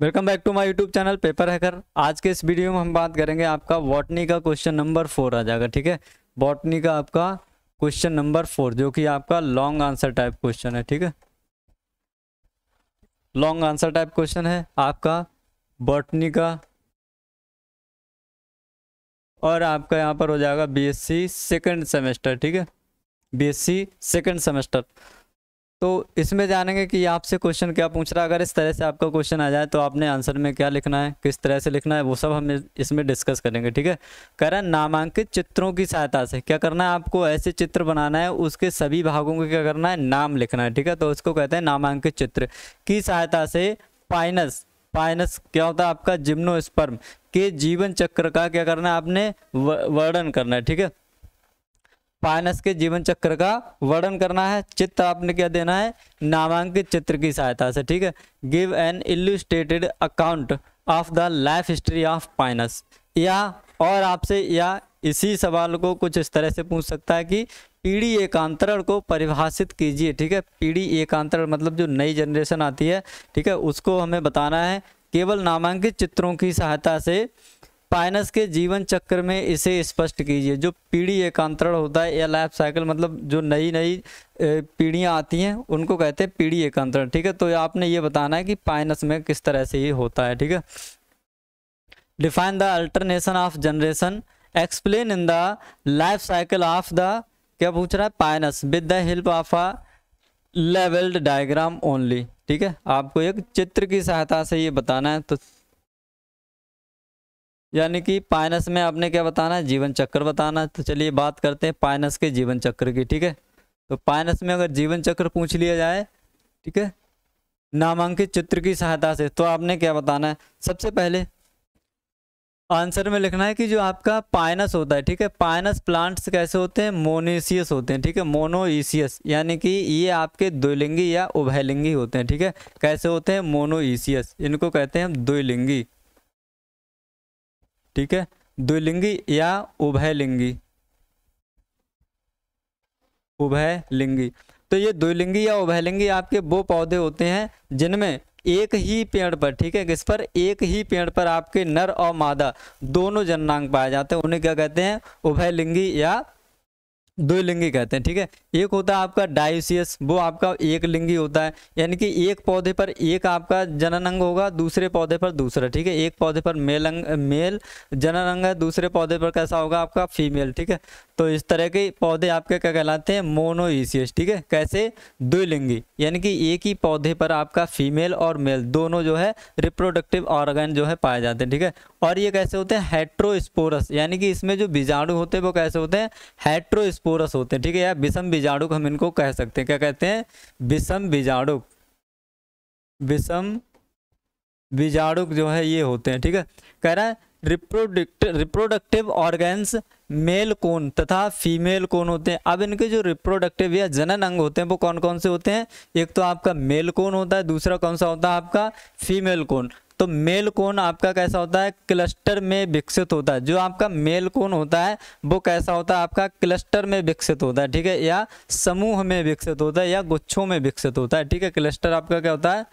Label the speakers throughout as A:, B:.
A: welcome back to my YouTube channel paper hacker आज के इस वीडियो में हम बात करेंगे आपका बॉटनी का क्वेश्चन नंबर फोर आ जाएगा ठीक है बॉटनी का आपका क्वेश्चन नंबर फोर जो कि आपका लॉन्ग आंसर टाइप क्वेश्चन है ठीक है लॉन्ग आंसर टाइप क्वेश्चन है आपका बॉटनी का और आपका यहाँ पर हो जाएगा बीएससी सेकंड सेमेस्टर ठीक है बीएससी सेकंड सेमेस्टर तो इसमें जानेंगे कि आपसे क्वेश्चन क्या पूछ रहा है अगर इस तरह से आपका क्वेश्चन आ जाए तो आपने आंसर में क्या लिखना है किस तरह से लिखना है वो सब हम इसमें डिस्कस करेंगे ठीक है करें नामांकित चित्रों की सहायता से क्या करना है आपको ऐसे चित्र बनाना है उसके सभी भागों को क्या करना है नाम लिखना है ठीक है तो उसको कहते हैं नामांकित चित्र की सहायता से पाइनस पाइनस क्या होता है आपका जिम्नोस्पर्म के जीवन चक्र का क्या करना है आपने वर्णन करना है ठीक है पाइनस के जीवन चक्र का वर्णन करना है चित्र आपने क्या देना है नामांकित चित्र की सहायता से ठीक है give an illustrated account of the life history of Pinus या और आपसे या इसी सवाल को कुछ इस तरह से पूछ सकता है कि पीढ़ी एकांतरण को परिभाषित कीजिए ठीक है पीढ़ी एकांतरण मतलब जो नई जनरेशन आती है ठीक है उसको हमें बताना है केवल नामांकित चित्रों की सहायता से पाइनस के जीवन चक्र में इसे स्पष्ट कीजिए जो पीढ़ी एकांतरण होता है या लाइफ साइकिल मतलब जो नई नई पीढ़ियाँ आती हैं उनको कहते हैं पीढ़ी एकांतरण ठीक है तो आपने ये बताना है कि पाइनस में किस तरह से ये होता है ठीक है define the alternation of generation explain in the life cycle of the क्या पूछ रहा है Pinus with the help of a labelled diagram only ठीक है आपको एक चित्र की सहायता से ये बताना है तो यानी कि पाइनस में आपने क्या बताना है जीवन चक्र बताना है तो चलिए बात करते हैं पाइनस के जीवन चक्र की ठीक है तो पाइनस में अगर जीवन चक्र पूछ लिया जाए ठीक है नामांकित चित्र की सहायता से तो आपने क्या बताना है सबसे पहले आंसर में लिखना है कि जो आपका पाइनस होता है ठीक है पाइनस प्लांट्स कैसे होते हैं मोनोसियस होते हैं ठीक है मोनोईसियस यानी कि ये आपके द्विलिंगी या उभयलिंगी होते हैं ठीक है कैसे होते हैं मोनोईसियस इनको कहते हैं हम द्विलिंगी ठीक है द्विलिंगी या उभयलिंगी उभयलिंगी तो ये द्विलिंगी या उभयलिंगी आपके वो पौधे होते हैं जिनमें एक ही पेड़ पर ठीक है किस पर एक ही पेड़ पर आपके नर और मादा दोनों जननांग पाए जाते हैं उन्हें क्या कहते हैं उभयलिंगी या दो लिंगी कहते हैं ठीक है एक होता है आपका डायोसियस वो आपका एक लिंगी होता है यानी कि एक पौधे पर एक आपका जनन अंग होगा दूसरे पौधे पर दूसरा ठीक है एक पौधे पर मेल अंग मेल जनन अंग है दूसरे पौधे पर कैसा होगा आपका फीमेल ठीक है तो इस तरह के पौधे आपके क्या कहलाते हैं मोनोईसियस ठीक है कैसे दो लिंगी यानी कि एक ही पौधे पर आपका फीमेल और मेल दोनों जो है रिप्रोडक्टिव ऑर्गन जो है पाए जाते हैं ठीक है और ये कैसे होते हैं हेट्रोस्पोरस यानी कि इसमें जो बीजाणु होते हैं वो कैसे होते हैं हेट्रोस्पोरस होते हैं ठीक है या विषम बीजाणु हम इनको कह सकते हैं क्या कहते हैं विषम बीजाणु विषम बीजाणु जो है ये होते हैं ठीक है कह रहा है reproduct reproductive organs male cone तथा फीमेल कोन होते हैं अब इनके जो रिप्रोडक्टिव या जनन अंग होते हैं वो कौन कौन से होते हैं एक तो आपका मेल कोन होता है दूसरा कौन सा होता है आपका फीमेल कोन तो मेल कोन आपका कैसा होता है क्लस्टर में विकसित होता है जो आपका मेल कोन होता है वो कैसा होता है आपका क्लस्टर में विकसित होता है ठीक है या समूह में विकसित होता है या गुच्छों में विकसित होता है ठीक है क्लस्टर आपका क्या होता है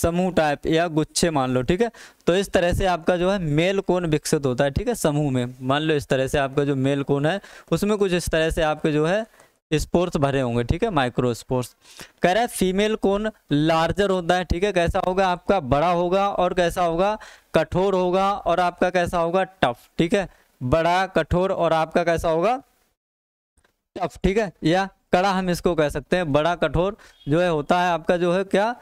A: समूह टाइप या गुच्छे मान लो ठीक है तो इस तरह से आपका जो है मेल कोण विकसित होता है ठीक है समूह में मान लो इस तरह से आपका जो मेल कोन है उसमें कुछ इस तरह से आपके जो है स्पोर्स भरे होंगे ठीक है माइक्रो स्पोर्स कह रहा है फीमेल कोन लार्जर होता है ठीक है कैसा होगा आपका बड़ा होगा और कैसा होगा कठोर होगा और आपका कैसा होगा टफ ठीक है बड़ा कठोर और आपका कैसा होगा टफ ठीक है या कड़ा हम इसको कह सकते हैं बड़ा कठोर जो है होता है आपका जो है क्या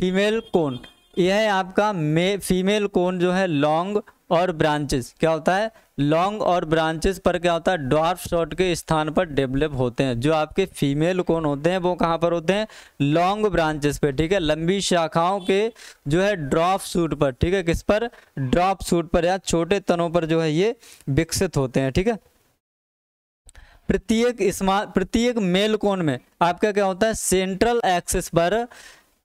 A: फीमेल कोन यह है आपका मे फीमेल कोन जो है लॉन्ग और ब्रांचेस क्या होता है लॉन्ग और ब्रांचेस पर क्या होता है डॉर्फ शॉर्ट के स्थान पर डेवलप होते हैं जो आपके फीमेल कौन होते हैं वो कहाँ पर होते हैं लॉन्ग ब्रांचेस पे ठीक है लंबी शाखाओं के जो है ड्रॉप सूट पर ठीक है किस पर ड्रॉप सूट पर या छोटे तनों पर जो है ये विकसित होते हैं ठीक है प्रत्येक स्मार प्रत्येक मेल कोण में आपका क्या होता है सेंट्रल एक्सिस पर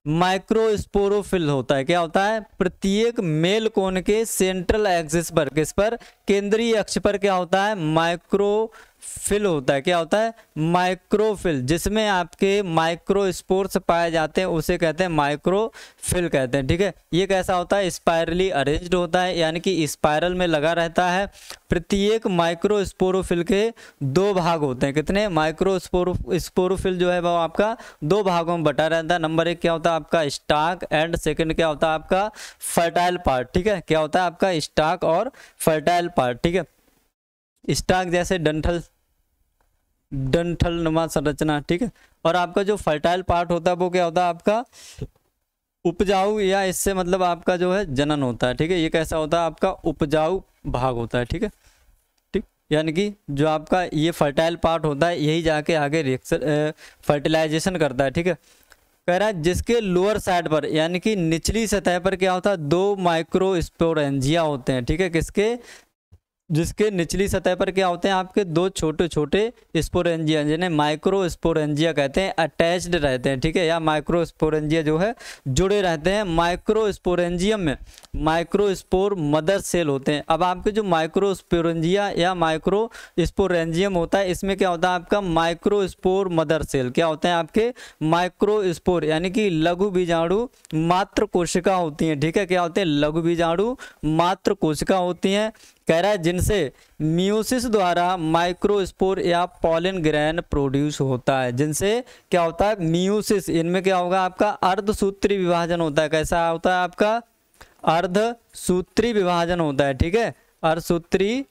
A: माइक्रोस्पोरोफिल होता है क्या होता है प्रत्येक मेल कोन के सेंट्रल एक्सिस पर किस पर केंद्रीय अक्ष पर क्या होता है माइक्रो फिल होता है क्या होता है माइक्रोफिल जिसमें आपके माइक्रोस्पोर्स पाए जाते हैं उसे कहते हैं माइक्रोफिल कहते हैं ठीक है ये कैसा होता है स्पायरली अरेंज्ड होता है यानी कि स्पायरल में लगा रहता है प्रत्येक माइक्रोस्पोरोफिल के दो भाग होते हैं कितने माइक्रोस्पोरोस्पोरोफिल स्पोरोफिल जो है वो आपका दो भागों में बटा रहता है नंबर एक क्या होता है आपका स्टाक एंड सेकेंड क्या होता है आपका फर्टाइल पार्ट ठीक है क्या होता है आपका स्टाक और फर्टाइल पार्ट ठीक है स्टाक जैसे डंठल डंठल नुमा संरचना ठीक है और आपका जो फर्टाइल पार्ट होता है वो क्या होता है आपका उपजाऊ या इससे मतलब आपका जो है जनन होता है ठीक है ये कैसा होता है आपका उपजाऊ भाग होता है ठीक है ठीक यानी कि जो आपका ये फर्टाइल पार्ट होता है यही जाके आगे रिएक्शन फर्टिलाइजेशन करता है ठीक है कह रहा है जिसके लोअर साइड पर यानी कि निचली सतह पर क्या होता है दो माइक्रो स्पोरेंजिया होते हैं ठीक है किसके जिसके निचली सतह पर क्या होते हैं आपके दो छोटे छोटे स्पोरेंजिया जिन्हें माइक्रो स्पोरेंजिया कहते हैं अटैच्ड रहते हैं ठीक है या माइक्रो स्पोरेंजिया जो है जुड़े रहते हैं माइक्रो स्पोरेंजियम में माइक्रो स्पोर मदर सेल होते हैं अब आपके जो माइक्रो स्पोरेंजिया या माइक्रो स्पोरेंजियम होता है इसमें क्या होता है आपका माइक्रो स्पोर मदर सेल क्या होते हैं आपके माइक्रो स्पोर यानी कि लघु बीजाणु मात्र कोशिका होती हैं ठीक है क्या होते हैं लघु बीजाणु मात्र कोशिका होती हैं कह रहा है जिनसे म्यूसिस द्वारा माइक्रोस्पोर या पॉलिन ग्रहण प्रोड्यूस होता है जिनसे क्या होता है म्यूसिस इनमें क्या होगा आपका अर्धसूत्री विभाजन होता है कैसा होता है आपका अर्धसूत्री विभाजन होता है ठीक है अर्धसूत्री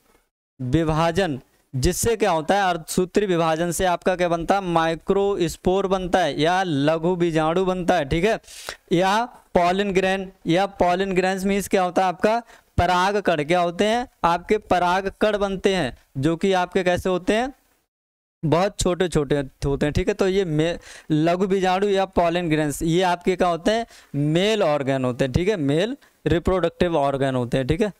A: विभाजन जिससे क्या होता है अर्धसूत्री विभाजन से आपका क्या बनता है माइक्रोस्पोर बनता है या लघु बीजाणु बनता है ठीक है या पॉलिन ग्रहण या पॉलिन ग्रहण मीन्स क्या होता है आपका परागकण क्या होते हैं आपके परागकण बनते हैं जो कि आपके कैसे होते हैं बहुत छोटे छोटे होते हैं ठीक है तो ये लघु बीजाणु या पॉलिन ग्रेन्स ये आपके क्या होते हैं मेल ऑर्गेन होते हैं ठीक है मेल रिप्रोडक्टिव ऑर्गेन होते हैं ठीक है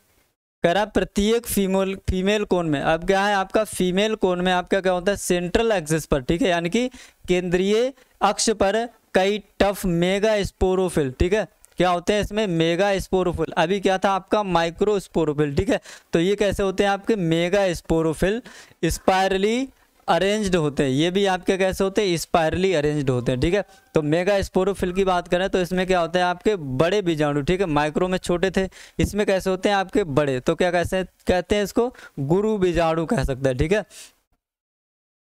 A: कह रहा प्रत्येक फीमेल फीमेल कोन में अब क्या है आपका फीमेल कोन में आपका क्या होता है सेंट्रल एक्सिस पर ठीक है यानी कि केंद्रीय अक्ष पर कई टफ मेगा स्पोरोफिल ठीक है क्या होते हैं इसमें मेगा स्पोरोफिल अभी क्या था आपका माइक्रो स्पोरोफिल ठीक है तो ये कैसे होते हैं आपके मेगा स्पोरोफिल स्पायरली अरेंज्ड होते हैं ये भी आपके कैसे होते हैं स्पायरली अरेंज्ड होते हैं ठीक है तो मेगा स्पोरोफिल की बात करें तो इसमें क्या होते हैं आपके बड़े बीजाणु ठीक है माइक्रो में छोटे थे इसमें कैसे होते हैं आपके बड़े तो क्या कैसे कहते हैं इसको गुरु बीजाणु कह सकते हैं ठीक है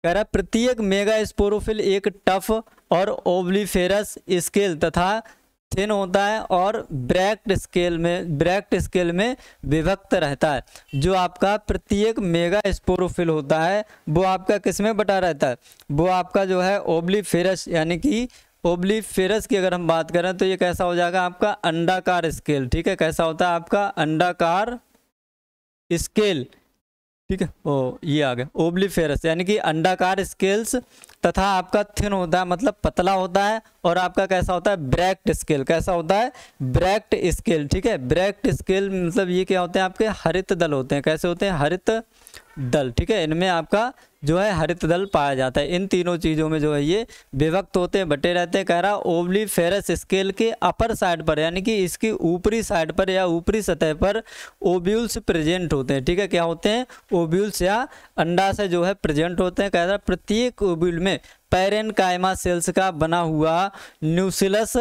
A: कह रहा प्रत्येक मेगा स्पोरोफिल एक टफ और ओब्लीफेरस स्केल तथा थिन होता है और ब्रैक्ट स्केल में ब्रैक्ट स्केल में विभक्त रहता है जो आपका प्रत्येक मेगा स्पोरोफिल होता है वो आपका किस में बटा रहता है वो आपका जो है ओब्लीफेरस यानी कि ओब्लीफेरस की अगर हम बात करें तो ये कैसा हो जाएगा आपका अंडाकार स्केल ठीक है कैसा होता है आपका अंडाकार स्केल ठीक है ओ ये आ गया ओब्लीफेरस यानी कि अंडाकार स्केल्स तथा आपका थिन होता है मतलब पतला होता है और आपका कैसा होता है ब्रैक्ट स्केल कैसा होता है ब्रैक्ट स्केल ठीक है ब्रैक्ट स्केल मतलब ये क्या होते हैं आपके हरित दल होते हैं कैसे होते हैं हरित दल ठीक है इनमें आपका जो है हरित दल पाया जाता है इन तीनों चीज़ों में जो है ये विभक्त होते हैं बटे रहते हैं कह रहा ओबली फेरस स्केल के अपर साइड पर यानी कि इसकी ऊपरी साइड पर या ऊपरी सतह पर ओब्यूल्स प्रेजेंट होते हैं ठीक है क्या होते हैं ओब्यूल्स या अंडा से जो है प्रेजेंट होते हैं कह रहा प्रत्येक ओब्यूल में पैरन कायमा सेल्स का बना हुआ न्यूसिलस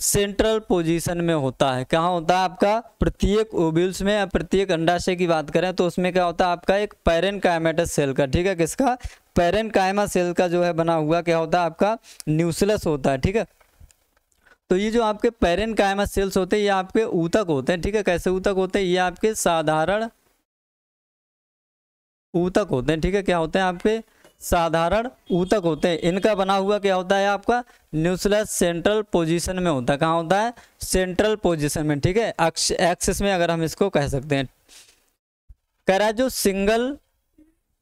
A: सेंट्रल पोजीशन में होता है कहाँ होता है आपका प्रत्येक ओब्यूल्स में या प्रत्येक अंडाशय की बात करें तो उसमें क्या होता है आपका एक पैरन कायमेटस सेल का ठीक है किसका पैरन कायमा सेल का जो है बना हुआ क्या होता है आपका न्यूसलस होता है ठीक है तो ये जो आपके पैरन कायमा सेल्स होते हैं ये आपके ऊतक होते हैं ठीक है कैसे ऊतक होते हैं ये आपके साधारण ऊतक होते हैं ठीक है क्या होते हैं आपके साधारण ऊतक होते हैं इनका बना हुआ क्या होता है आपका न्यूसलस सेंट्रल पोजीशन में होता है कहाँ होता है सेंट्रल पोजीशन में ठीक है एक्सिस में अगर हम इसको कह सकते हैं कह रहा है जो सिंगल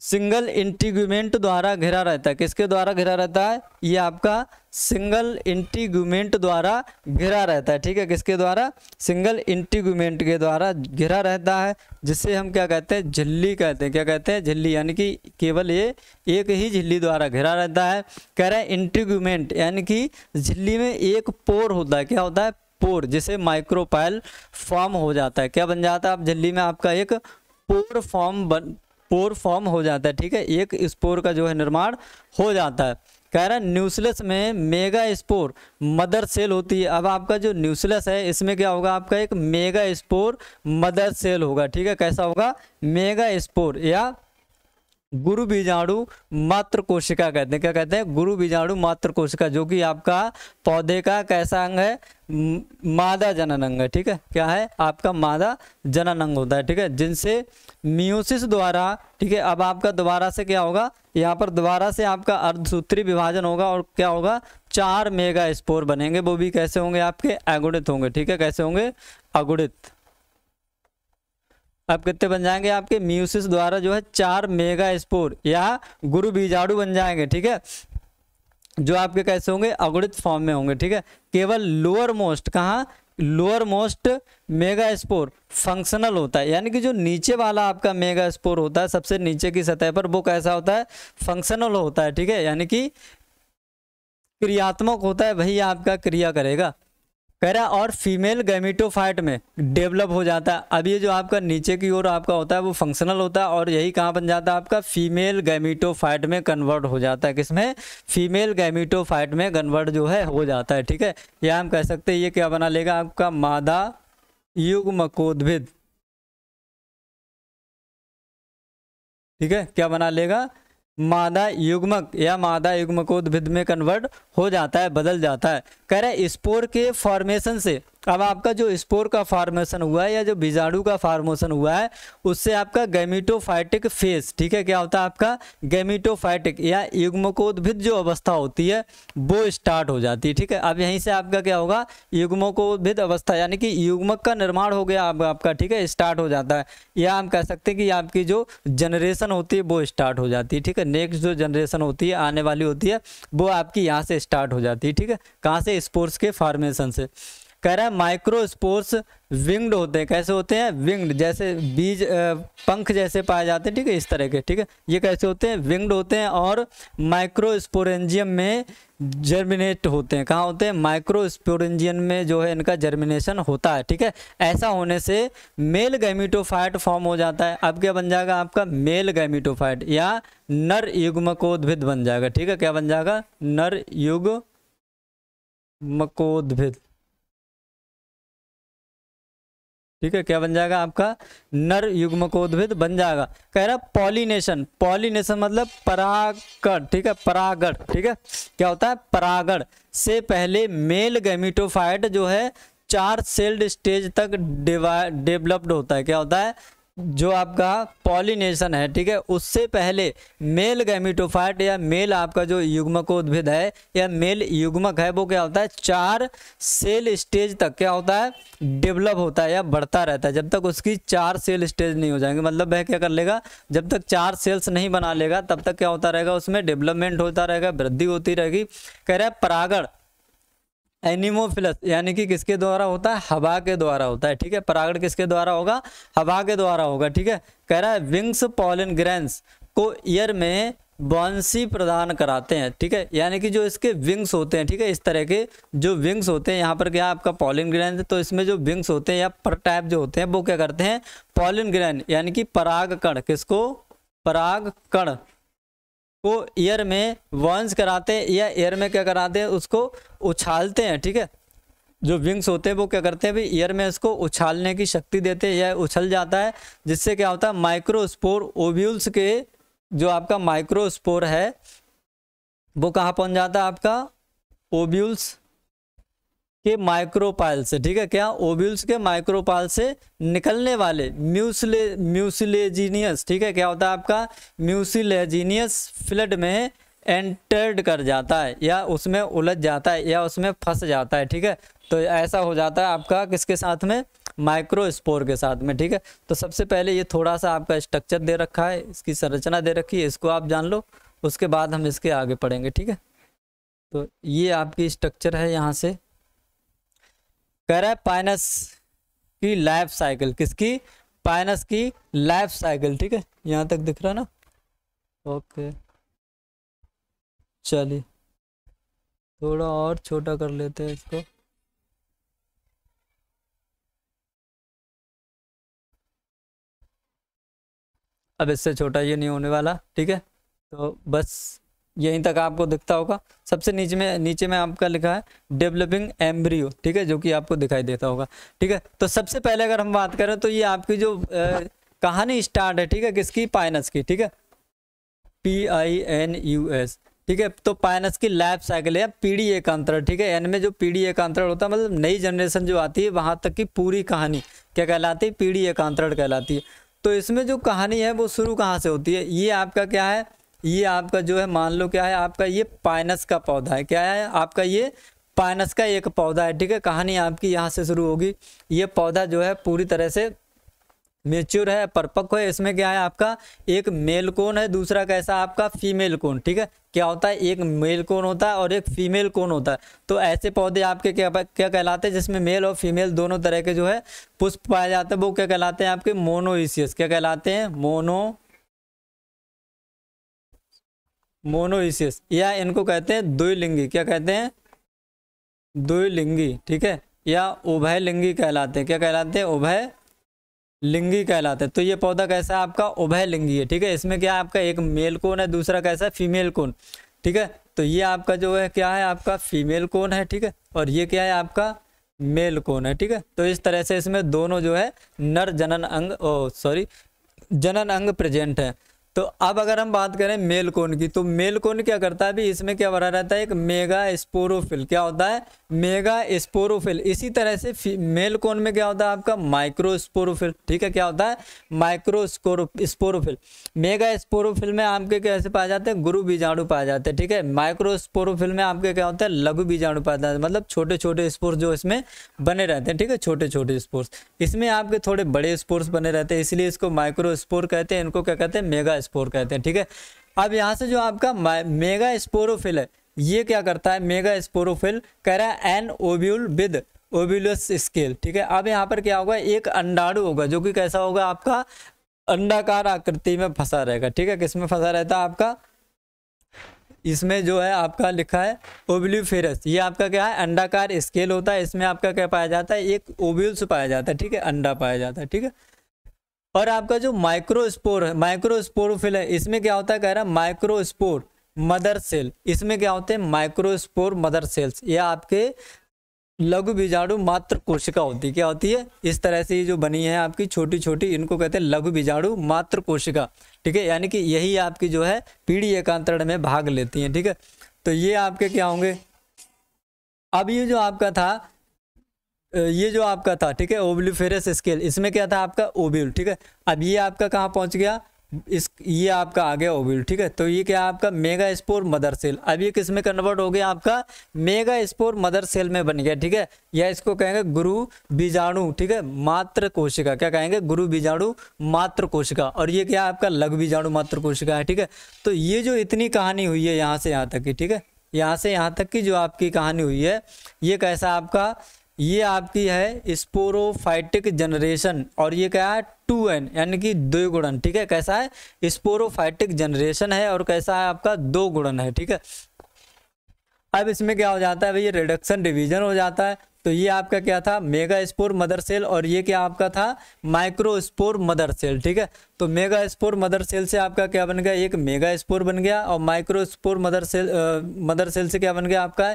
A: सिंगल इंटीग्यूमेंट द्वारा घिरा रहता है किसके द्वारा घिरा रहता है ये आपका सिंगल इंटीग्यूमेंट द्वारा घिरा रहता है ठीक है किसके द्वारा सिंगल इंटीग्यूमेंट के द्वारा घिरा रहता है जिसे हम क्या कहते हैं झिल्ली कहते हैं क्या कहते हैं झिल्ली यानी कि केवल ये एक ही झिल्ली द्वारा घिरा रहता है कह रहे हैं इंटीग्यूमेंट यानी कि झिल्ली में एक पोर होता है क्या होता है पोर जिसे माइक्रोपाइल फॉर्म हो जाता है क्या बन जाता है आप झिल्ली में आपका एक पोर फॉर्म बन स्पोर फॉर्म हो जाता है ठीक है एक स्पोर का जो है निर्माण हो जाता है कह रहा है न्यूसलेस में मेगा स्पोर मदर सेल होती है अब आपका जो न्यूसलेस है इसमें क्या होगा आपका एक मेगा स्पोर मदर सेल होगा ठीक है कैसा होगा मेगा स्पोर या गुरु बीजाणु मात्र कोशिका कहते हैं क्या कहते हैं गुरु बीजाणु मात्र कोशिका जो कि आपका पौधे का कैसा अंग है मादा जनन अंग है ठीक है क्या है आपका मादा जनन अंग होता है ठीक है जिनसे मियोसिस द्वारा ठीक है अब आपका दोबारा से क्या होगा यहाँ पर दोबारा से आपका अर्धसूत्री विभाजन होगा और क्या होगा चार मेगा स्पोर बनेंगे वो भी कैसे होंगे आपके अगुणित होंगे ठीक है कैसे होंगे अगुणित अब कितने बन जाएंगे आपके म्यूसिस द्वारा जो है चार मेगा स्पोर या गुरु बीजाणु बन जाएंगे ठीक है जो आपके कैसे होंगे अगुणित फॉर्म में होंगे ठीक है केवल लोअर मोस्ट कहाँ lower most mega spore functional होता है यानी कि जो नीचे वाला आपका मेगा स्पोर होता है सबसे नीचे की सतह पर वो कैसा होता है फंक्शनल होता है ठीक है यानी कि क्रियात्मक होता है वही आपका क्रिया करेगा कह रहा और फीमेल गैमिटोफाइट में डेवलप हो जाता है अब ये जो आपका नीचे की ओर आपका होता है वो फंक्शनल होता है और यही कहाँ बन जाता है आपका फीमेल गैमिटोफाइट में कन्वर्ट हो जाता है किसमें फीमेल गैमिटोफाइट में कन्वर्ट जो है हो जाता है ठीक है यह हम कह सकते हैं ये क्या बना लेगा आपका मादा युग्मकोद्भिद ठीक है क्या बना लेगा मादा युग्मक या मादा युग्मकोद्भिद में कन्वर्ट हो जाता है बदल जाता है कह रहे स्पोर के फॉर्मेशन से अब आपका जो स्पोर का फॉर्मेशन हुआ है या जो बीजाणु का फार्मेशन हुआ है उससे आपका गैमिटोफाइटिक फेस ठीक है क्या होता है आपका गैमिटोफाइटिक या युग्मकोद्भिद जो अवस्था होती है वो स्टार्ट हो जाती है ठीक है अब यहीं से आपका क्या होगा युग्मकोद्भिद अवस्था यानी कि युग्मक का निर्माण हो गया आपका ठीक है स्टार्ट हो जाता है या हम कह सकते हैं कि आपकी जो जनरेशन होती है वो स्टार्ट हो जाती है ठीक है नेक्स्ट जो जनरेशन होती है आने वाली होती है वो आपकी यहाँ से स्टार्ट हो जाती है ठीक है कहाँ से स्पोर्ट्स के फार्मेशन से कह रहा है माइक्रोस्पोर्स विंग्ड होते हैं कैसे होते हैं विंग्ड जैसे बीज पंख जैसे पाए जाते हैं ठीक है इस तरह के ठीक है ये कैसे होते हैं विंग्ड होते हैं और माइक्रोस्पोरेंजियम में जर्मिनेट होते हैं कहाँ होते हैं माइक्रोस्पोरेंजियम में जो है इनका जर्मिनेशन होता है ठीक है ऐसा होने से मेल गैमिटोफाइट फॉर्म हो जाता है अब क्या बन जाएगा आपका मेल गैमिटोफाइट या नर युग्मकोद्भिद बन जाएगा ठीक है क्या बन जाएगा नर युग मकोद्भिद ठीक है क्या बन जाएगा आपका नर युग्मकोद्भिद बन जाएगा कह रहा पॉलिनेशन पॉलिनेशन मतलब परागण ठीक है परागण ठीक है क्या होता है परागण से पहले मेल गैमिटोफाइट जो है चार सेल्ड स्टेज तक डेवलप्ड होता है क्या होता है जो आपका पॉलिनेशन है ठीक है उससे पहले मेल गैमिटोफाइट या मेल आपका जो उद्भिद है या मेल युग्मक है वो क्या होता है चार सेल स्टेज तक क्या होता है डेवलप होता है या बढ़ता रहता है जब तक उसकी चार सेल स्टेज नहीं हो जाएंगे मतलब वह क्या कर लेगा जब तक चार सेल्स नहीं बना लेगा तब तक क्या होता रहेगा उसमें डेवलपमेंट होता रहेगा वृद्धि होती रहेगी कह रहे हैं परागण एनिमोफिलस यानी कि किसके द्वारा होता है हवा के द्वारा होता है ठीक है परागण किसके द्वारा होगा हवा के द्वारा होगा ठीक है कह रहा है विंग्स पॉलिन ग्रेन्स को ईयर में बॉन्सी प्रदान कराते हैं ठीक है यानी कि जो इसके विंग्स होते हैं ठीक है इस तरह के जो विंग्स होते हैं यहाँ पर क्या आपका पॉलिन ग्रैन तो इसमें जो विंग्स होते हैं या पर टाइप जो होते हैं वो क्या करते हैं पॉलिन ग्रैन यानी कि पराग कण किसको पराग कण को एयर में वंस कराते हैं या एयर में क्या कराते हैं उसको उछालते हैं ठीक है जो विंग्स होते हैं वो क्या करते हैं भाई एयर में इसको उछालने की शक्ति देते हैं यह उछल जाता है जिससे क्या होता है माइक्रोस्पोर ओव्यूल्स के जो आपका माइक्रोस्पोर है वो कहाँ पहुँच जाता है आपका ओव्यूल्स के माइक्रोपाइल से ठीक है क्या ओव्यूल्स के माइक्रोपाइल से निकलने वाले म्यूसले म्यूसिलेजीनियस ठीक है क्या होता है आपका म्यूसिलेजीनियस फ्लड में एंटर्ड कर जाता है या उसमें उलझ जाता है या उसमें फंस जाता है ठीक है तो ऐसा हो जाता है आपका किसके साथ में माइक्रोस्पोर के साथ में ठीक है तो सबसे पहले ये थोड़ा सा आपका स्ट्रक्चर दे रखा है इसकी संरचना दे रखी है इसको आप जान लो उसके बाद हम इसके आगे पढ़ेंगे ठीक है तो ये आपकी स्ट्रक्चर है यहाँ से कह रहा है पाइनस की लाइफ साइकिल किसकी पाइनस की लाइफ साइकिल ठीक है यहाँ तक दिख रहा ना ओके चलिए थोड़ा और छोटा कर लेते हैं इसको अब इससे छोटा ये नहीं होने वाला ठीक है तो बस यहीं तक आपको दिखता होगा सबसे नीचे में नीचे में आपका लिखा है डेवलपिंग एम्ब्रियो ठीक है जो कि आपको दिखाई देता होगा ठीक है तो सबसे पहले अगर हम बात करें तो ये आपकी जो ए, कहानी स्टार्ट है ठीक है किसकी पाइनस की ठीक है P I N U S ठीक है तो पाइनस की लाइफ साइकिल है पीढ़ी एकांतरण ठीक है एन में जो पीढ़ी एकांतरण होता है मतलब नई जनरेशन जो आती है वहाँ तक की पूरी कहानी क्या कहलाती है पीढ़ी एकांतरण कहलाती है तो इसमें जो कहानी है वो शुरू कहाँ से होती है ये आपका क्या है ये आपका जो है मान लो क्या है आपका ये पाइनस का पौधा है क्या है आपका ये पाइनस का एक पौधा है ठीक है कहानी आपकी यहाँ से शुरू होगी ये पौधा जो है पूरी तरह से मेच्योर है परपक्व है इसमें क्या है आपका एक मेल कोन है दूसरा कैसा आपका फीमेल कोन ठीक है क्या होता है एक मेल कोन होता है और एक फीमेल कोन होता है तो ऐसे पौधे आपके क्या क्या कहलाते हैं जिसमें मेल और फीमेल दोनों तरह के जो है पुष्प पाए जाते हैं वो क्या कहलाते हैं आपके मोनोइसियस क्या कहलाते हैं मोनो मोनोइसियस या इनको कहते हैं द्विलिंगी क्या कहते हैं द्विलिंगी ठीक है या उभय लिंगी कहलाते हैं क्या कहलाते हैं उभय लिंगी कहलाते हैं तो ये पौधा कैसा है आपका उभय लिंगी है ठीक है इसमें क्या है आपका एक मेल कोन है दूसरा कैसा है फीमेल कोन ठीक है तो ये आपका जो है क्या है आपका फीमेल कोन है ठीक है और ये क्या है आपका मेल कोन है ठीक है तो इस तरह से इसमें दोनों जो है नर जनन अंग ओ सॉरी जनन अंग प्रेजेंट है तो अब अगर हम बात करें मेल कोन की तो मेल कोन क्या करता है अभी इसमें क्या भरा रहता है एक मेगा स्पोरोफिल क्या होता है मेगा स्पोरोफिल इसी तरह से मेल कोन में क्या होता है आपका माइक्रो स्पोरोफिल ठीक है क्या होता है माइक्रो स्पोरोफिल मेगा स्पोरोफिल में आपके कैसे पाए जाते हैं गुरु बीजाणु पाए जाते हैं ठीक है माइक्रो स्पोरोफिल में आपके क्या होता है लघु बीजाणु पाए जाते हैं मतलब छोटे छोटे स्पोर्स जो इसमें बने रहते हैं ठीक है छोटे छोटे स्पोर्स इसमें आपके थोड़े बड़े स्पोर्स बने रहते हैं इसलिए इसको माइक्रो स्पोर कहते हैं इनको क्या कहते हैं मेगा स्पोर कहते हैं ठीक है अब यहाँ से जो आपका मेगा स्पोरोफिल है ये क्या करता है मेगा स्पोरोफिल कह रहा है an ovule with ovules scale ठीक है अब यहाँ पर क्या होगा एक अंडाणु होगा जो कि कैसा होगा आपका अंडाकार आकृति में फंसा रहेगा ठीक है किसमें फंसा रहता है आपका इसमें जो है आपका लिखा है ओब्ल्यूफेरस ये आपका क्या है अंडाकार स्केल होता है इसमें आपका क्या पाया जाता है एक ओब्यूल्स पाया जाता है ठीक है अंडा पाया जाता है ठीक है और आपका जो माइक्रोस्पोर है माइक्रोस्पोरोफिल है इसमें क्या होता है कह रहा है माइक्रोस्पोर मदर सेल इसमें क्या होते हैं माइक्रोस्पोर मदर सेल्स यह आपके लघु बीजाणु मात्र कोशिका होती है क्या होती है इस तरह से ये जो बनी है आपकी छोटी छोटी इनको कहते हैं लघु बीजाणु मात्र कोशिका ठीक है यानी कि यही आपकी जो है पीढ़ी एकांतरण में भाग लेती हैं ठीक है तो ये आपके क्या होंगे अब ये जो आपका था ये जो आपका था ठीक है फेरस स्केल इसमें क्या था आपका ओब्यूल ठीक है अब ये आपका कहाँ पहुँच गया इस ये आपका आ गया ओब्यूल ठीक है तो ये क्या आपका मेगा स्पोर मदर सेल अब ये किस में कन्वर्ट हो गया आपका मेगा स्पोर मदर सेल में बन गया ठीक है या इसको कहेंगे गुरु बीजाणु ठीक है मात्र कोशिका क्या कहेंगे गुरु बीजाणु मात्र कोशिका और ये क्या आपका लघु बीजाणु मात्र कोशिका है ठीक है तो ये जो इतनी कहानी हुई है यहाँ से यहाँ तक की ठीक है यहाँ से यहाँ तक की जो आपकी कहानी हुई है ये कैसा आपका ये आपकी है स्पोरोफाइटिक जनरेशन और ये क्या है टू एन यानी कि दो गुणन ठीक है कैसा है स्पोरोफाइटिक जनरेशन है और कैसा है आपका दो गुणन है ठीक है अब इसमें क्या हो जाता है भैया रिडक्शन डिवीजन हो जाता है तो ये आपका क्या था मेगा स्पोर मदर सेल और ये क्या आपका था माइक्रो स्पोर मदर सेल ठीक है तो मेगा स्पोर मदर सेल से आपका क्या बन गया एक मेगा स्पोर बन गया और माइक्रो स्पोर मदर सेल आ, मदर सेल से क्या बन गया आपका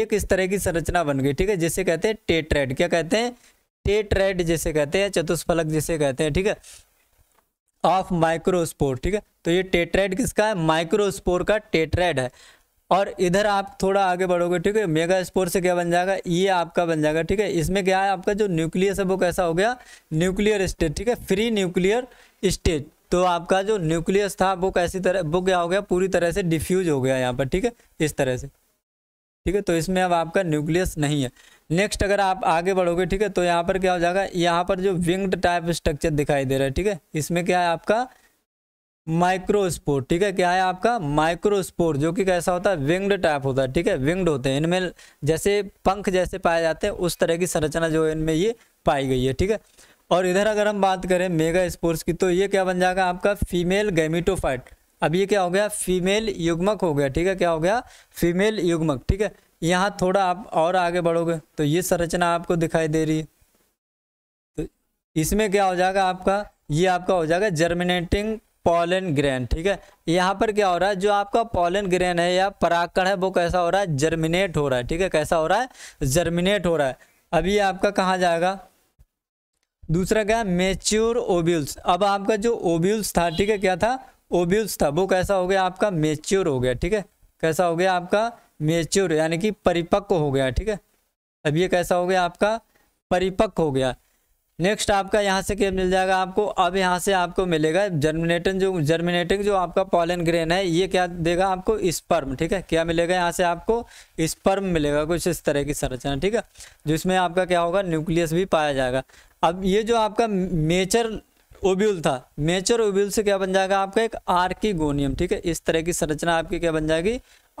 A: एक इस तरह की संरचना बन गई ठीक है जिसे कहते हैं टेट्रेड क्या कहते हैं टेट्रेड जिसे कहते हैं चतुष्फलक जिसे कहते हैं ठीक है ऑफ माइक्रोस्पोर ठीक है तो ये टेट्रेड किसका है माइक्रोस्पोर का टेट्रेड है और इधर आप थोड़ा आगे बढ़ोगे ठीक है मेगा स्पोर से क्या बन जाएगा ये आपका बन जाएगा ठीक है इसमें क्या है आपका जो न्यूक्लियस है वो कैसा हो गया न्यूक्लियर स्टेट ठीक है फ्री न्यूक्लियर स्टेट तो आपका जो न्यूक्लियस था वो कैसी तरह वो क्या हो गया पूरी तरह से डिफ्यूज हो गया यहाँ पर ठीक है इस तरह से ठीक है तो इसमें अब आपका न्यूक्लियस नहीं है नेक्स्ट अगर आप आगे बढ़ोगे ठीक है तो यहाँ पर क्या हो जाएगा यहाँ पर जो विंग्ड टाइप स्ट्रक्चर दिखाई दे रहा है ठीक है इसमें क्या है आपका माइक्रोस्पोर ठीक है क्या है आपका माइक्रोस्पोर जो कि कैसा होता है विंग्ड टाइप होता है ठीक है विंग्ड होते हैं इनमें जैसे पंख जैसे पाए जाते हैं उस तरह की संरचना जो है इनमें ये पाई गई है ठीक है और इधर अगर हम बात करें मेगा स्पोर्स की तो ये क्या बन जाएगा आपका फीमेल गैमिटोफाइट अब ये क्या हो गया फीमेल युग्मक हो गया ठीक है क्या हो गया फीमेल युग्मक ठीक है यहाँ थोड़ा आप और आगे बढ़ोगे तो ये संरचना आपको दिखाई दे रही है तो इसमें क्या हो जाएगा आपका ये आपका हो जाएगा जर्मिनेटिंग पॉलन ग्रेन ठीक है यहाँ पर क्या हो रहा है जो आपका पॉलन ग्रेन है या परागकण है वो कैसा हो रहा है जर्मिनेट हो रहा है ठीक है कैसा हो रहा है जर्मिनेट हो रहा है अभी ये आपका कहाँ जाएगा दूसरा क्या है मेच्योर ओब्यूल्स अब आपका जो ओब्यूल्स था ठीक है क्या था ओब्यूल्स था वो कैसा हो गया आपका मेच्योर हो गया ठीक है कैसा हो गया आपका मेच्योर यानी कि परिपक्व हो गया ठीक है अब ये कैसा हो गया आपका परिपक्व हो गया नेक्स्ट आपका यहाँ से क्या मिल जाएगा आपको अब यहाँ से आपको मिलेगा जर्मिनेटिंग जो जर्मिनेटिंग जो आपका पॉलन ग्रेन है ये क्या देगा आपको स्पर्म ठीक है क्या मिलेगा यहाँ से आपको स्पर्म मिलेगा कुछ इस तरह की संरचना ठीक है जिसमें आपका क्या होगा न्यूक्लियस भी पाया जाएगा अब ये जो आपका मेचर ओब्यूल था मेचर ओब्यूल से क्या बन जाएगा आपका एक आर्किगोनियम ठीक है इस तरह की संरचना आपकी क्या बन जाएगी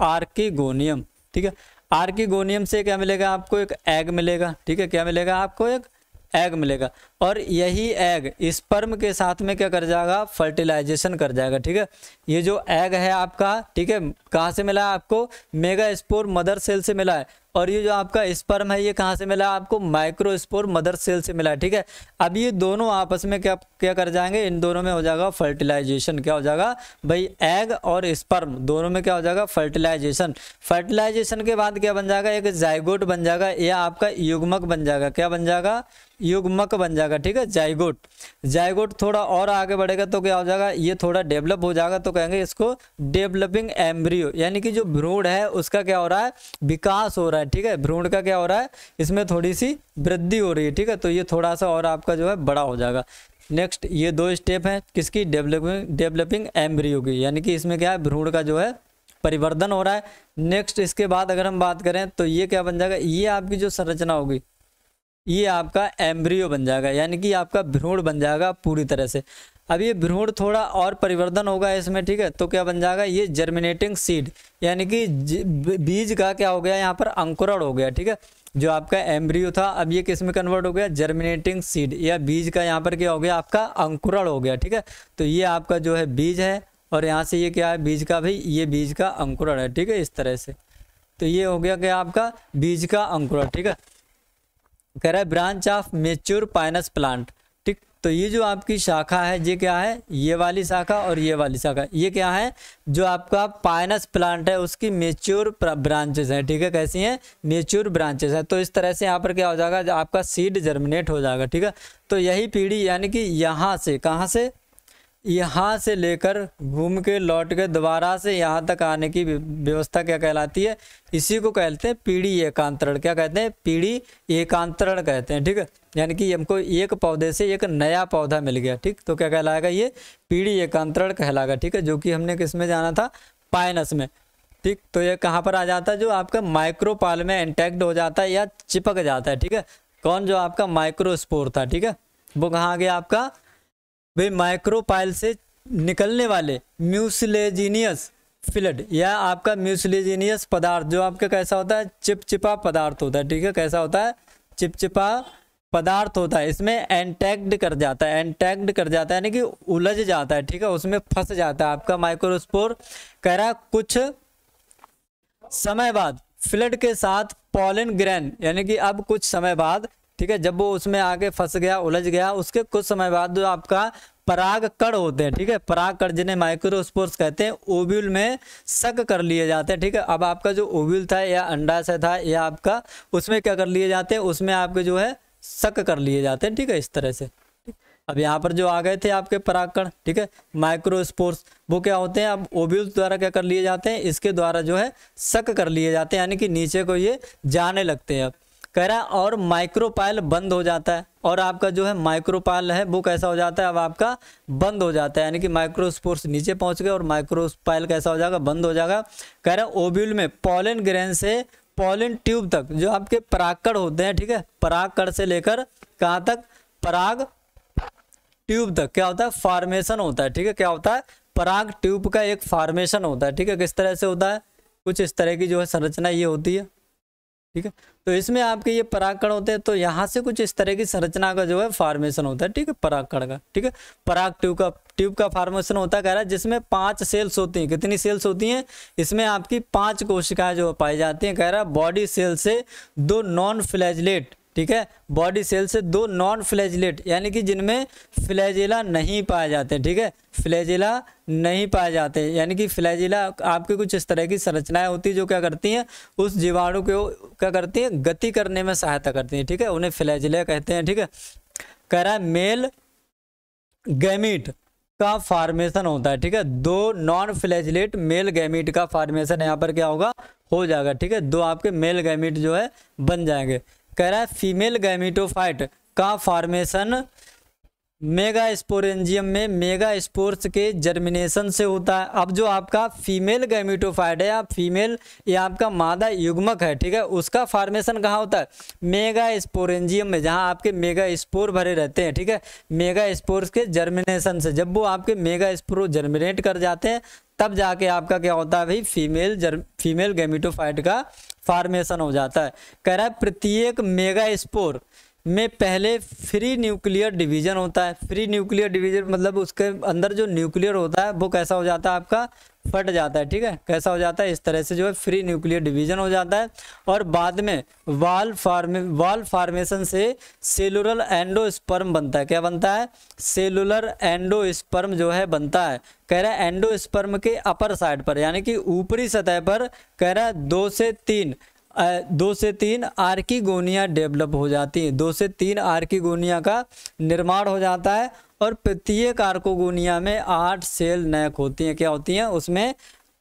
A: आर्किगोनियम ठीक है आर्किगोनियम से क्या मिलेगा आपको एक एग मिलेगा ठीक है क्या मिलेगा आपको एक एग मिलेगा और यही एग स्पर्म के साथ में क्या कर जाएगा फर्टिलाइजेशन कर जाएगा ठीक है ये जो एग है आपका ठीक है कहाँ से मिला है आपको मेगा स्पोर मदर सेल से मिला है और ये जो आपका स्पर्म है ये कहाँ से मिला है आपको माइक्रोस्पोर मदर सेल से मिला है ठीक है अब ये दोनों आपस में क्या क्या कर जाएंगे इन दोनों में हो जाएगा फर्टिलाइजेशन क्या हो जाएगा भाई एग और स्पर्म दोनों में क्या हो जाएगा फर्टिलाइजेशन फर्टिलाइजेशन के बाद क्या बन जाएगा एक जायगोट बन जाएगा या आपका युगमक बन जाएगा क्या बन जाएगा युग्मक बन जाएगा जाएगा ठीक है जाइगोट जाइगोट थोड़ा और आगे बढ़ेगा तो क्या हो जाएगा ये थोड़ा डेवलप हो जाएगा तो कहेंगे इसको डेवलपिंग एम्ब्रियो यानी कि जो भ्रूण है उसका क्या हो रहा है विकास हो रहा है ठीक है भ्रूण का क्या हो रहा है इसमें थोड़ी सी वृद्धि हो रही है ठीक है तो ये थोड़ा सा और आपका जो है बड़ा हो जाएगा नेक्स्ट ये दो स्टेप हैं किसकी डेवलपिंग डेवलपिंग एम्ब्रियो की यानी कि इसमें क्या है भ्रूण का जो है परिवर्तन हो रहा है नेक्स्ट इसके बाद अगर हम बात करें तो ये क्या बन जाएगा ये आपकी जो संरचना होगी ये आपका एम्ब्रियो बन जाएगा यानी कि आपका भ्रूण बन जाएगा पूरी तरह से अब ये भ्रूण थोड़ा और परिवर्तन होगा इसमें ठीक है तो क्या बन जाएगा ये जर्मिनेटिंग सीड यानी कि बीज का क्या हो गया यहाँ पर अंकुरण हो गया ठीक है जो आपका एम्ब्रियो था अब ये किस में कन्वर्ट हो गया जर्मिनेटिंग सीड या बीज का यहाँ पर क्या हो गया आपका अंकुरण हो गया ठीक है तो ये आपका जो है बीज है और यहाँ से ये क्या है बीज का भाई ये बीज का अंकुरण है ठीक है इस तरह से तो ये हो गया क्या आपका बीज का अंकुरण ठीक है कह रहा है branch of mature Pinus plant ठीक तो ये जो आपकी शाखा है ये क्या है ये वाली शाखा और ये वाली शाखा ये क्या है जो आपका पाइनस प्लांट है उसकी मेच्योर ब्रांचेस है ठीक है कैसी हैं मेच्योर ब्रांचेस है तो इस तरह से यहाँ पर क्या हो जाएगा आपका सीड जर्मिनेट हो जाएगा ठीक है तो यही पीढ़ी यानी कि यहाँ से कहाँ से यहाँ से लेकर घूम के लौट के दोबारा से यहाँ तक आने की व्यवस्था क्या कहलाती है इसी को कहते हैं पीढ़ी एकांतरण क्या कहते हैं पीढ़ी एकांतरण कहते हैं ठीक है यानी कि हमको एक पौधे से एक नया पौधा मिल गया ठीक तो क्या कहलाएगा ये पीढ़ी एकांतरण कहलाएगा ठीक है जो कि हमने किस में जाना था पाइनस में ठीक तो ये कहाँ पर आ जाता है जो आपका माइक्रोपाल में इंटैक्ट हो जाता है या चिपक जाता है ठीक है कौन जो आपका माइक्रोस्पोर था ठीक है वो कहाँ आ गया आपका वे माइक्रोपाइल से निकलने वाले म्यूसलेजिनियस फिलड या आपका म्यूसलेजिनियस पदार्थ जो आपका कैसा होता है चिपचिपा पदार्थ होता है ठीक है कैसा होता है चिपचिपा पदार्थ होता है इसमें एंटेक्ड कर जाता है एंटेक्ड कर जाता है यानी कि उलझ जाता है ठीक है उसमें फंस जाता है आपका माइक्रोस्पोर कह रहा कुछ समय बाद फ्लड के साथ पॉलिन ग्रैन यानी कि अब कुछ समय बाद ठीक है जब वो उसमें आके फंस गया उलझ गया उसके कुछ समय बाद जो आपका पराग कण होते हैं ठीक है पराग कण जिन्हें माइक्रोस्पोर्स कहते हैं ओव्यूल में शक कर लिए जाते हैं ठीक है अब आपका जो ओव्यूल था या अंडाशय था या आपका उसमें क्या कर लिए जाते हैं उसमें आपके जो है शक कर लिए जाते हैं ठीक है इस तरह से अब यहाँ पर जो आ गए थे आपके परागकण ठीक है माइक्रोस्पोर्स वो क्या होते हैं अब ओब्यूल द्वारा क्या कर लिए जाते हैं इसके द्वारा जो है शक कर लिए जाते हैं यानी कि नीचे को ये जाने लगते हैं अब कह रहा है और माइक्रोपाइल बंद हो जाता है और आपका जो है माइक्रोपाइल है वो कैसा हो जाता है अब आपका बंद हो जाता है यानी कि माइक्रोस्पोर्स नीचे पहुंच गए और माइक्रोपाइल कैसा हो जाएगा बंद हो जाएगा कह रहा है ओब्यूल में पॉलिन ग्रेन से पॉलिन ट्यूब तक जो आपके परागकड़ होते हैं ठीक है परागकड़ से लेकर कहाँ तक पराग ट्यूब तक क्या होता है फॉर्मेशन होता है ठीक है क्या होता है पराग ट्यूब का एक फॉर्मेशन होता है ठीक है किस तरह से होता है कुछ इस तरह की जो है संरचना ये होती है ठीक है तो इसमें आपके ये पराकण होते हैं तो यहाँ से कुछ इस तरह की संरचना का जो है फॉर्मेशन होता है ठीक है पराकण का ठीक है पराग ट्यूब का ट्यूब का फॉर्मेशन होता कह रहा है जिसमें पांच सेल्स होती हैं कितनी सेल्स होती हैं इसमें आपकी पांच कोशिकाएं जो पाई जाती हैं कह रहा है बॉडी सेल से दो नॉन फ्लैजलेट ठीक है बॉडी सेल से दो नॉन फ्लैजलेट यानी कि जिनमें फ्लैजिला नहीं पाए जाते ठीक है फ्लैजिला नहीं पाए जाते यानी कि फ्लैजिला आपके कुछ इस तरह की संरचनाएं होती है जो क्या करती हैं उस जीवाणु को क्या करती हैं गति करने में सहायता करती हैं ठीक है उन्हें फ्लैजिला कहते हैं ठीक है कह रहा है मेल गैमिट का फार्मेशन होता है ठीक है दो नॉन फ्लैजलेट मेल गैमिट का फार्मेशन यहाँ पर क्या होगा हो जाएगा ठीक है दो आपके मेल गैमिट जो है बन जाएंगे कह रहा है फीमेल गैमिटोफाइट का फॉर्मेशन मेगा स्पोरेंजियम में मेगा स्पोर्स के जर्मिनेशन से होता है अब जो आपका फीमेल गैमिटोफाइड है या फीमेल या आपका मादा युग्मक है ठीक है उसका फार्मेशन कहाँ होता है मेगा स्पोरेंजियम में जहाँ आपके मेगा स्पोर भरे रहते हैं ठीक है मेगा स्पोर्स के जर्मिनेशन से जब वो आपके मेगा स्पोर जर्मिनेट कर जाते हैं तब जाके आपका क्या होता है भाई फीमेल जर फीमेल गैमिटोफाइड का फार्मेशन हो जाता है कह रहा है प्रत्येक मेगा स्पोर में पहले फ्री न्यूक्लियर डिवीजन होता है फ्री न्यूक्लियर डिवीजन मतलब उसके अंदर जो न्यूक्लियर होता है वो कैसा हो जाता है आपका फट जाता है ठीक है कैसा हो जाता है इस तरह से जो है फ्री न्यूक्लियर डिवीजन हो जाता है और बाद में वाल फार्मे वाल फार्मेशन से सेलुलर एंडोस्पर्म बनता है क्या बनता है सेलुलर एंडोस्पर्म जो है बनता है कह रहा है एंडोस्पर्म के अपर साइड पर यानी कि ऊपरी सतह पर कह रहा है दो से तीन दो से तीन आर की गोनिया डेवलप हो जाती हैं दो से तीन आर की का निर्माण हो जाता है और प्रत्येक आर्कोगोनिया में आठ सेल नैक होती हैं क्या होती हैं उसमें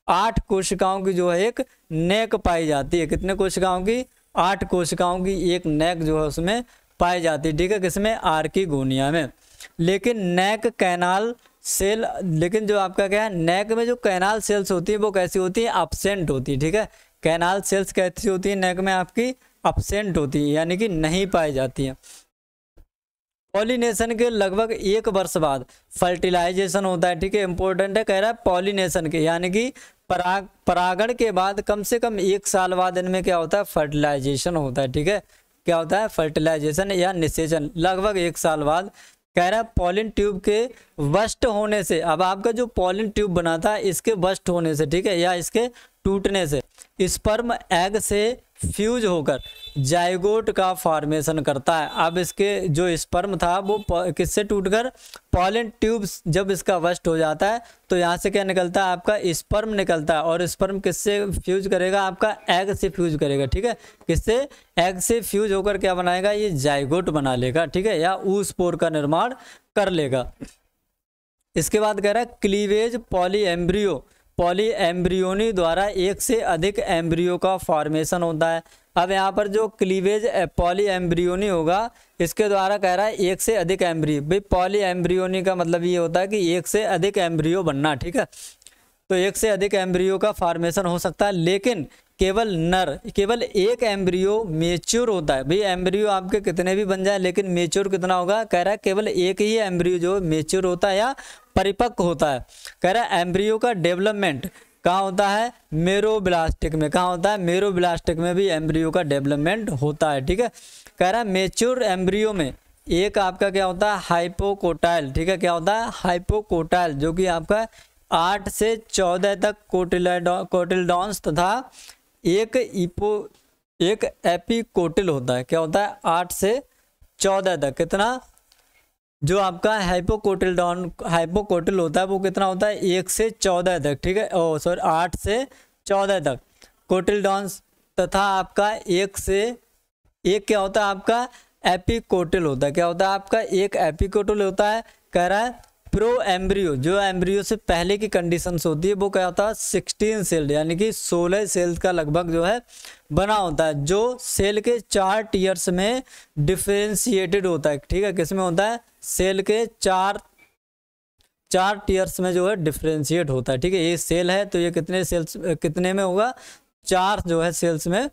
A: आठ कोशिकाओं की जो है एक नेक पाई जाती है कितने कोशिकाओं की आठ कोशिकाओं की एक नेक जो है उसमें पाई जाती है ठीक है किसमें आर की गोनिया में लेकिन नेक कैनाल सेल लेकिन जो आपका क्या है नेक में जो कैनाल सेल्स होती है वो कैसी होती है अपसेंट होती है ठीक है कैनाल सेल्स कैसी होती है नेक में आपकी अपसेंट होती है यानी कि नहीं पाई जाती है पॉलीनेशन के लगभग एक वर्ष बाद फर्टिलाइजेशन होता है ठीक है इंपॉर्टेंट है कह रहा है पॉलीनेशन के यानी कि पराग परागण के बाद कम से कम एक साल बाद इनमें क्या होता है फर्टिलाइजेशन होता है ठीक है क्या होता है फर्टिलाइजेशन या निषेचन लगभग एक साल बाद कह रहा है पॉलिन ट्यूब के वस्ट होने से अब आपका जो पॉलिन ट्यूब बना था इसके वस्ट होने से ठीक है या इसके टूटने से स्पर्म एग से फ्यूज होकर जायगोट का फॉर्मेशन करता है अब इसके जो स्पर्म था वो किससे टूटकर पॉलिन ट्यूब जब इसका वस्ट हो जाता है तो यहाँ से क्या निकलता है आपका स्पर्म निकलता है और स्पर्म किससे फ्यूज करेगा आपका एग से फ्यूज करेगा ठीक है किससे एग से फ्यूज होकर क्या बनाएगा ये जायगोट बना लेगा ठीक है या ऊसपोर का निर्माण कर लेगा इसके बाद कह रहा है cleavage poly embryo poly embryony द्वारा एक से अधिक एम्ब्रियो का फॉर्मेशन होता है अब यहाँ पर जो क्लीवेज पॉली एम्ब्रियोनी होगा इसके द्वारा कह रहा है एक से अधिक एम्ब्रियो भाई पॉली एम्ब्रियोनी का मतलब ये होता है कि एक से अधिक एम्ब्रियो बनना ठीक है तो एक से अधिक एम्ब्रियो का फॉर्मेशन हो सकता है लेकिन केवल नर केवल एक एम्ब्रियो मेच्योर होता है भाई एम्ब्रियो आपके कितने भी बन जाए लेकिन मेच्योर कितना होगा कह रहा है केवल एक ही एम्ब्रियो जो मेच्योर होता है या परिपक्व होता है कह रहा है एम्ब्रियो का डेवलपमेंट कहाँ होता है मेरोब्लास्टिक में कहाँ होता है मेरोब्लास्टिक में भी एम्ब्रियो का डेवलपमेंट होता है ठीक है कह रहा है मेच्योर एम्ब्रियो में एक आपका क्या होता है हाइपोकोटाइल ठीक है क्या होता है हाइपोकोटाइल जो कि आपका आठ से चौदह तक कोटिलडॉन्स तथा एक इपो एक एपिकोटिल होता है क्या होता है आठ से चौदह तक कितना जो आपका हाइपोकोटिलडॉन हाइपोकोटिल होता है वो कितना होता है एक से चौदह तक ठीक है ओ सॉरी आठ से चौदह तक कोटिलडॉन्स तथा आपका एक से एक क्या होता है आपका एपिकोटल होता है क्या होता है आपका एक एपिकोटल होता है कह रहा है प्रो एम्ब्रियो जो एम्ब्रियो से पहले की कंडीशंस होती है वो क्या होता है सिक्सटीन सेल यानी कि सोलह सेल्स का लगभग जो है बना होता है जो सेल के चार टीयर्स में डिफ्रेंशिएटेड होता है ठीक है किसमें होता है सेल के चार चार टीयर्स में जो है डिफ्रेंशिएट होता है ठीक है ये सेल है तो ये कितने सेल्स कितने में होगा चार जो है सेल्स में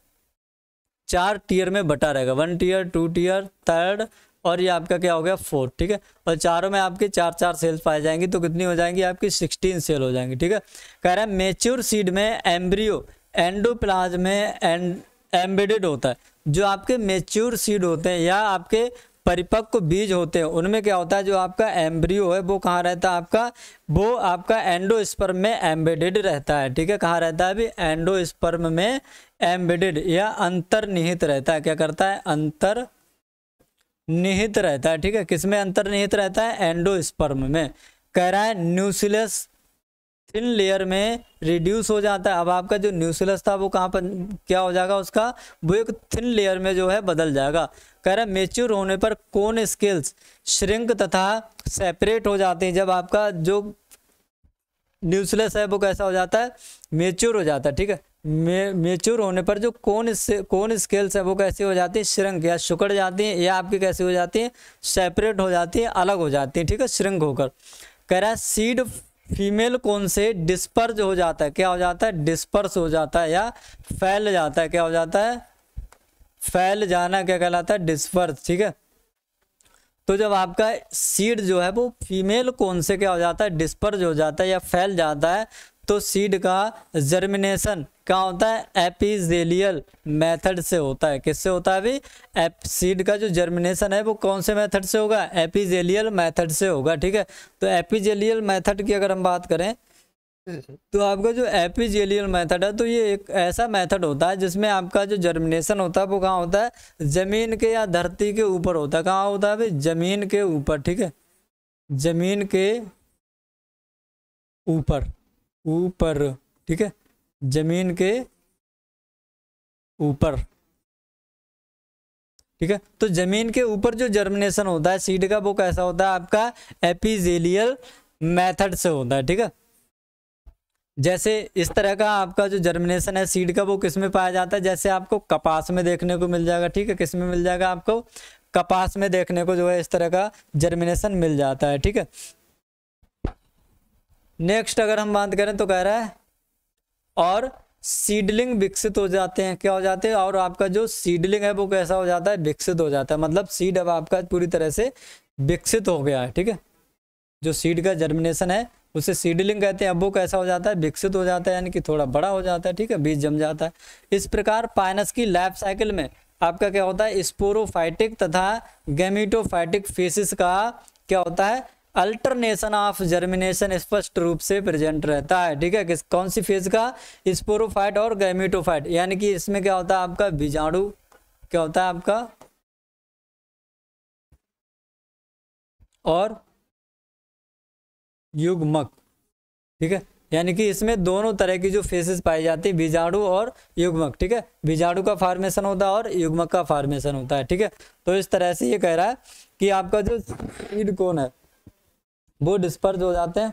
A: चार टीयर में बटा रहेगा one tier two tier third और ये आपका क्या हो गया फोर्थ ठीक है और चारों में आपके चार चार सेल्स पाए जाएंगे तो कितनी हो जाएंगी आपकी सिक्सटीन सेल हो जाएंगी ठीक है कह रहे हैं मेच्योर सीड में एम्ब्रियो एंडोप्लाज में एंड एम्बेडेड होता है जो आपके मेच्योर सीड होते हैं या आपके परिपक्व बीज होते हैं उनमें क्या होता है जो आपका एम्ब्रियो है वो कहाँ रहता है आपका वो आपका एंडोस्पर्म में एम्बेडेड रहता है ठीक है कहाँ रहता है अभी एंडोस्पर्म में एम्बेडेड या अंतर्निहित रहता है क्या करता है अंतर निहित रहता है ठीक है किसमें अंतर्निहित रहता है एंडोस्पर्म में कह रहा है न्यूसिलस थिन लेयर में रिड्यूस हो जाता है अब आपका जो न्यूसिलस था वो कहाँ पर क्या हो जाएगा उसका वो एक थिन लेयर में जो है बदल जाएगा कह रहा है मेच्योर होने पर कौन स्किल्स श्रिंक तथा सेपरेट हो जाते हैं जब आपका जो न्यूजलेस है वो कैसा हो जाता है मेच्योर हो जाता है ठीक है मे, मेच्योर होने पर जो कौन कौन स्किल्स है वो कैसे हो जाती है श्रृंक या सुकड़ जाती हैं या आपके कैसे हो जाती हैं सेपरेट हो जाती हैं अलग हो जाती हैं ठीक है श्रृंक होकर कह रहा है सीड फीमेल कौन से डिस्पर्ज हो जाता है क्या हो जाता है डिस्पर्स हो जाता है या फैल जाता है क्या हो जाता है फैल जाना क्या कहलाता है डिस्पर्स ठीक है तो जब आपका सीड जो है वो फीमेल कौन से क्या हो जाता है डिस्पर्ज हो जाता है या फैल जाता है तो सीड का जर्मिनेशन क्या होता है एपिजेलियल मेथड से होता है किससे होता है अभी एप सीड का जो जर्मिनेशन है वो कौन से मेथड से होगा एपिजेलियल मेथड से होगा ठीक है तो एपिजेलियल मेथड की अगर हम बात करें तो आपका जो एपिजेलियल मेथड है तो ये एक ऐसा मेथड होता है जिसमें आपका जो जर्मिनेशन होता है वो कहाँ होता है ज़मीन के या धरती के ऊपर होता है कहाँ होता है भाई ज़मीन के ऊपर ठीक है ज़मीन के ऊपर ऊपर ठीक है ज़मीन के ऊपर ठीक है तो ज़मीन के ऊपर जो जर्मिनेशन होता है सीड का वो कैसा होता है आपका एपिजेलियल मेथड से होता है ठीक है जैसे इस तरह का आपका जो जर्मिनेशन है सीड का वो किस में पाया जाता है जैसे आपको कपास में देखने को मिल जाएगा ठीक है किस में मिल जाएगा आपको कपास में देखने को जो है इस तरह का जर्मिनेशन मिल जाता है ठीक है नेक्स्ट अगर हम बात करें तो कह रहा है और सीडलिंग विकसित हो जाते हैं क्या हो जाते हैं और आपका जो सीडलिंग है वो कैसा हो जाता है विकसित हो जाता है मतलब सीड अब आपका पूरी तरह से विकसित हो गया है ठीक है जो सीड का जर्मिनेशन है उसे सीडलिंग कहते हैं अब वो कैसा हो जाता है विकसित हो जाता है यानी कि थोड़ा बड़ा हो जाता है ठीक है बीज जम जाता है इस प्रकार पाइनस की लाइफ साइकिल में आपका क्या होता है स्पोरोफाइटिक तथा गेमिटोफाइटिक फेसिस का क्या होता है अल्टरनेशन ऑफ जर्मिनेशन स्पष्ट रूप से प्रेजेंट रहता है ठीक है किस कौन सी फेज का स्पोरोफाइट और गैमिटोफाइट यानी कि इसमें क्या होता है आपका बीजाणु क्या होता है आपका और युग्मक ठीक है यानी कि इसमें दोनों तरह की जो फेसेस पाई जाती है बीजाणु और युग्मक ठीक है बीजाणु का फार्मेशन होता है और युग्मक का फार्मेशन होता है ठीक है तो इस तरह से ये कह रहा है कि आपका जो सीड कोन है वो डिस्पर्ज हो जाते हैं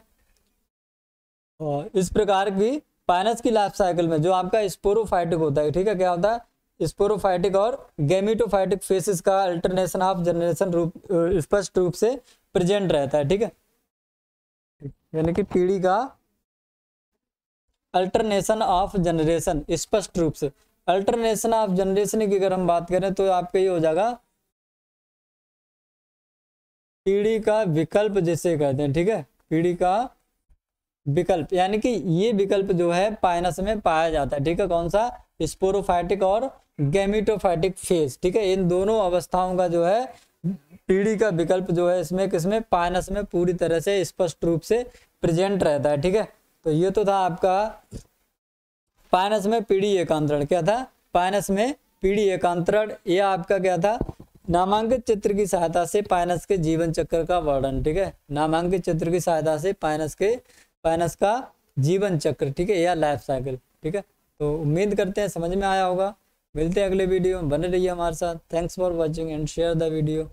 A: और इस प्रकार की पाइनस की लाइफ साइकिल में जो आपका स्पोरोफाइटिक होता है ठीक है क्या होता है स्पोरोफाइटिक और गेमिटोफाइटिक फेसिस का अल्टरनेशन ऑफ जनरेशन रूप स्पष्ट रूप से प्रेजेंट रहता है ठीक है यानी कि पीढ़ी का अल्टरनेशन ऑफ जनरेशन स्पष्ट रूप से अल्टरनेशन ऑफ जनरेशन की अगर हम बात करें तो आपका ये हो जाएगा पीढ़ी का विकल्प जिसे कहते हैं ठीक है पीढ़ी का विकल्प यानी कि ये विकल्प जो है पाइनस में पाया जाता है ठीक है कौन सा स्पोरोफाइटिक और गैमिटोफाइटिक फेज ठीक है इन दोनों अवस्थाओं का जो है पीढ़ी का विकल्प जो है इसमें किसमें पानस में पूरी तरह से स्पष्ट रूप से प्रेजेंट रहता है ठीक है तो ये तो था आपका पानस में पीढ़ी एकांतरण क्या था पानस में पीढ़ी एकांतरण ये आपका क्या था नामांकित चित्र की सहायता से पाइनस के जीवन चक्र का वर्णन ठीक है नामांकित चित्र की सहायता से पाइनस के पाइनस का जीवन चक्र ठीक है या लाइफ साइकिल ठीक है तो उम्मीद करते हैं समझ में आया होगा मिलते हैं अगले वीडियो में बने रहिए हमारे साथ thanks for watching and share the video